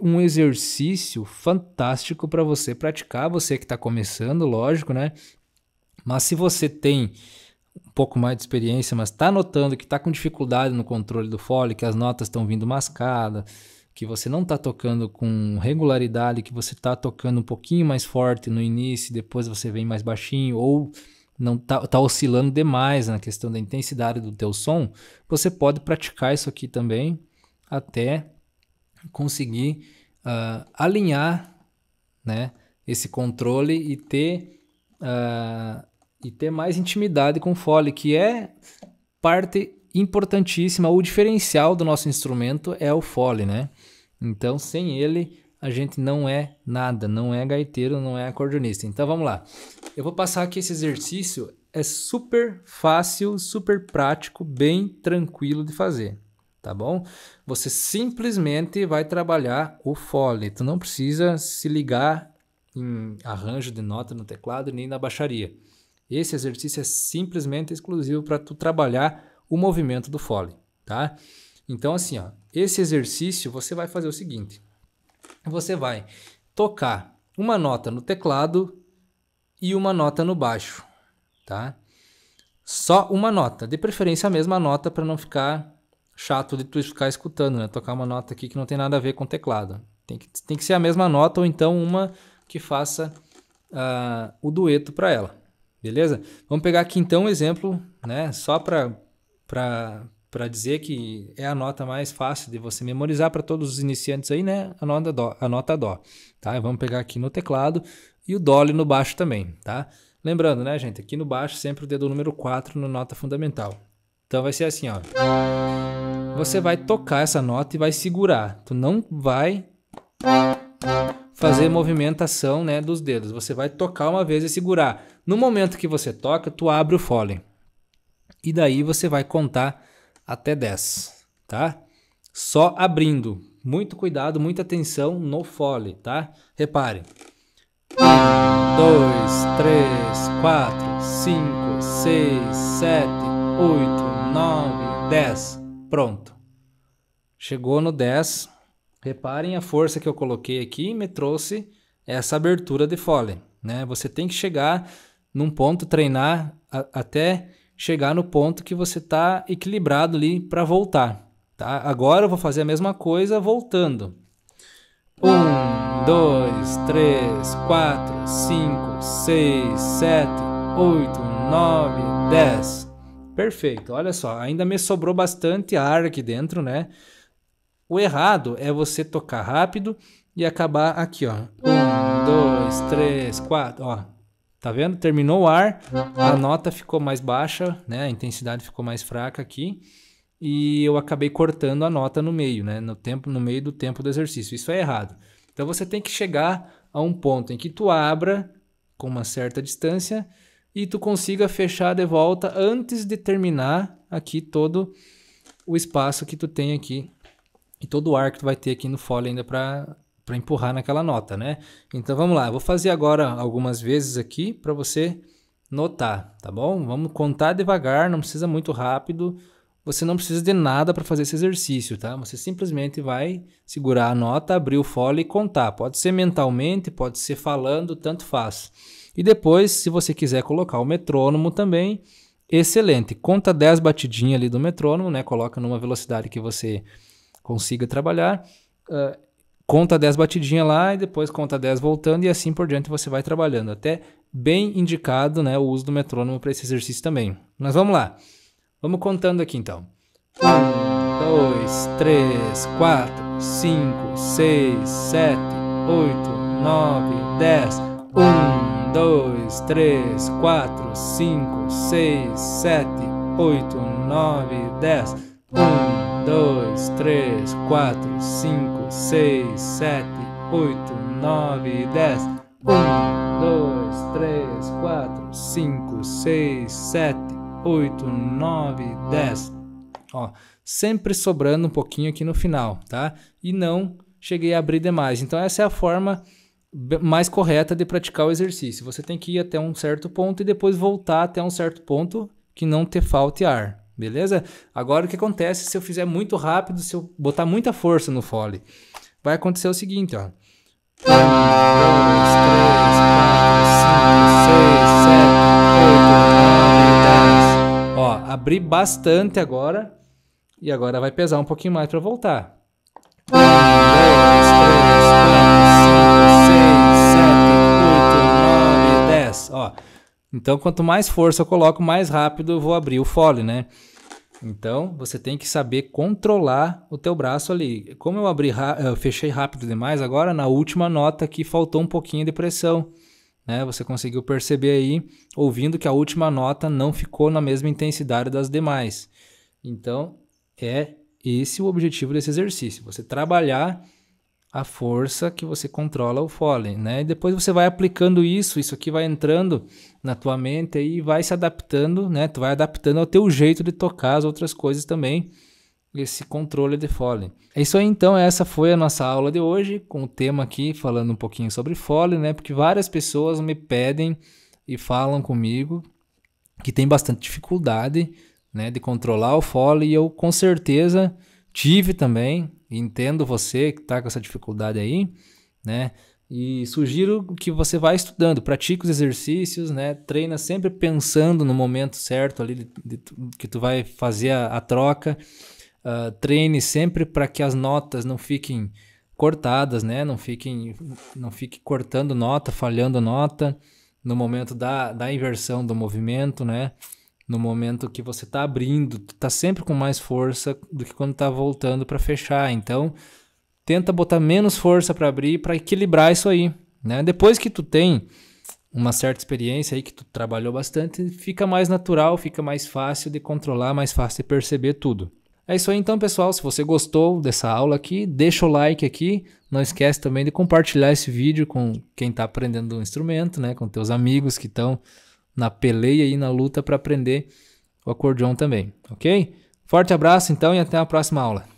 um exercício fantástico para você praticar, você que está começando, lógico, né? Mas se você tem um pouco mais de experiência, mas está notando que está com dificuldade no controle do fole, que as notas estão vindo mascadas, que você não está tocando com regularidade, que você está tocando um pouquinho mais forte no início, depois você vem mais baixinho, ou não está tá oscilando demais na questão da intensidade do teu som, você pode praticar isso aqui também até conseguir uh, alinhar né, esse controle e ter, uh, e ter mais intimidade com o fole, que é parte importantíssima. O diferencial do nosso instrumento é o fole, né? Então, sem ele, a gente não é nada, não é gaiteiro, não é acordeonista. Então, vamos lá. Eu vou passar aqui esse exercício, é super fácil, super prático, bem tranquilo de fazer tá bom? Você simplesmente vai trabalhar o fole. Tu não precisa se ligar em arranjo de nota no teclado nem na baixaria. Esse exercício é simplesmente exclusivo para tu trabalhar o movimento do fole, tá? Então assim, ó, esse exercício você vai fazer o seguinte. Você vai tocar uma nota no teclado e uma nota no baixo, tá? Só uma nota, de preferência a mesma nota para não ficar chato de tu ficar escutando, né? Tocar uma nota aqui que não tem nada a ver com o teclado. Tem que, tem que ser a mesma nota ou então uma que faça uh, o dueto para ela. Beleza? Vamos pegar aqui então um exemplo, né? Só para dizer que é a nota mais fácil de você memorizar para todos os iniciantes aí, né? A nota dó. A nota dó tá? vamos pegar aqui no teclado e o dó ali no baixo também, tá? Lembrando, né, gente? Aqui no baixo sempre o dedo número 4 na nota fundamental. Então vai ser assim, ó você vai tocar essa nota e vai segurar. Tu não vai fazer movimentação né, dos dedos. Você vai tocar uma vez e segurar. No momento que você toca, tu abre o fole. E daí você vai contar até 10, tá? Só abrindo. Muito cuidado, muita atenção no fole, tá? Repare. 1, 2, 3, 4, 5, 6, 7, 8, 9, 10. Pronto. Chegou no 10. Reparem a força que eu coloquei aqui me trouxe essa abertura de fole. Né? Você tem que chegar num ponto, treinar a, até chegar no ponto que você está equilibrado ali para voltar. Tá? Agora eu vou fazer a mesma coisa voltando. 1, 2, 3, 4, 5, 6, 7, 8, 9, 10. Perfeito. Olha só, ainda me sobrou bastante ar aqui dentro, né? O errado é você tocar rápido e acabar aqui, ó. Um, dois, três, quatro, ó. Tá vendo? Terminou o ar, a nota ficou mais baixa, né? A intensidade ficou mais fraca aqui e eu acabei cortando a nota no meio, né? No tempo, no meio do tempo do exercício. Isso é errado. Então você tem que chegar a um ponto em que tu abra com uma certa distância e tu consiga fechar de volta antes de terminar aqui todo o espaço que tu tem aqui e todo o ar que tu vai ter aqui no fole ainda para para empurrar naquela nota, né? Então vamos lá, eu vou fazer agora algumas vezes aqui para você notar, tá bom? Vamos contar devagar, não precisa muito rápido. Você não precisa de nada para fazer esse exercício, tá? Você simplesmente vai segurar a nota, abrir o fole e contar. Pode ser mentalmente, pode ser falando, tanto faz. E depois, se você quiser colocar o metrônomo também, excelente. Conta 10 batidinhas ali do metrônomo, né? Coloca numa velocidade que você consiga trabalhar. Uh, conta 10 batidinhas lá e depois conta 10 voltando e assim por diante você vai trabalhando. Até bem indicado né, o uso do metrônomo para esse exercício também. Mas vamos lá. Vamos contando aqui então. 1, 2, 3, 4, 5, 6, 7, 8, 9, 10. 1, dois, três, quatro, cinco, seis, sete, oito, nove, dez. Um, dois, três, quatro, cinco, seis, sete, oito, nove, dez. Um, dois, três, quatro, cinco, seis, sete, oito, nove, dez. Ó, sempre sobrando um pouquinho aqui no final, tá? E não cheguei a abrir demais. Então essa é a forma mais correta de praticar o exercício. Você tem que ir até um certo ponto e depois voltar até um certo ponto que não te falte ar, beleza? Agora o que acontece se eu fizer muito rápido, se eu botar muita força no fole? Vai acontecer o seguinte, ó. 1, 2, 3, 4, 5, 6, 7, 8, 9, 10. Ó, abri bastante agora e agora vai pesar um pouquinho mais para voltar. 1, 2, 3, 4, 5, ó. Então, quanto mais força eu coloco, mais rápido eu vou abrir o fole, né? Então, você tem que saber controlar o teu braço ali. Como eu abri, eu fechei rápido demais, agora na última nota aqui faltou um pouquinho de pressão. Né? Você conseguiu perceber aí, ouvindo que a última nota não ficou na mesma intensidade das demais. Então, é esse o objetivo desse exercício. Você trabalhar a força que você controla o fole, né? E depois você vai aplicando isso, isso aqui vai entrando na tua mente e vai se adaptando, né? Tu vai adaptando ao teu jeito de tocar as outras coisas também, esse controle de fole. É isso aí então, essa foi a nossa aula de hoje, com o tema aqui falando um pouquinho sobre fole, né? Porque várias pessoas me pedem e falam comigo que tem bastante dificuldade, né, de controlar o fole e eu com certeza Tive também, entendo você que está com essa dificuldade aí, né? E sugiro que você vá estudando, pratique os exercícios, né? Treina sempre pensando no momento certo ali de, de, que tu vai fazer a, a troca. Uh, treine sempre para que as notas não fiquem cortadas, né? Não fiquem, não fique cortando nota, falhando nota no momento da, da inversão do movimento, né? no momento que você está abrindo, está sempre com mais força do que quando está voltando para fechar. Então, tenta botar menos força para abrir, para equilibrar isso aí. Né? Depois que tu tem uma certa experiência aí que tu trabalhou bastante, fica mais natural, fica mais fácil de controlar, mais fácil de perceber tudo. É isso aí então, pessoal. Se você gostou dessa aula aqui, deixa o like aqui. Não esquece também de compartilhar esse vídeo com quem está aprendendo um instrumento, né? Com teus amigos que estão na peleia e na luta para aprender o acordeon também, ok? Forte abraço então e até a próxima aula.